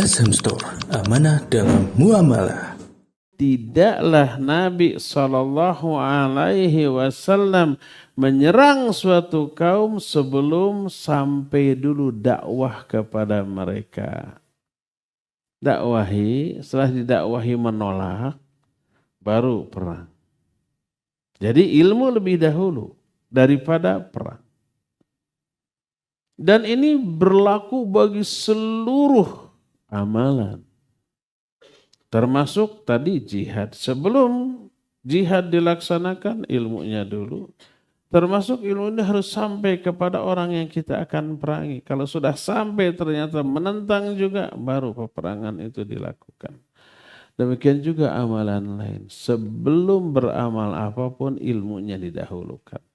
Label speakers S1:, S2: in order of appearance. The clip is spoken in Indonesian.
S1: SM Store, amanah dalam muamalah.
S2: Tidaklah Nabi Shallallahu Alaihi Wasallam menyerang suatu kaum sebelum sampai dulu dakwah kepada mereka. Dakwahi, setelah didakwahi menolak, baru perang. Jadi ilmu lebih dahulu daripada perang. Dan ini berlaku bagi seluruh amalan. Termasuk tadi jihad. Sebelum jihad dilaksanakan ilmunya dulu. Termasuk ilmu ini harus sampai kepada orang yang kita akan perangi. Kalau sudah sampai ternyata menentang juga baru peperangan itu dilakukan. Demikian juga amalan lain. Sebelum beramal apapun ilmunya didahulukan.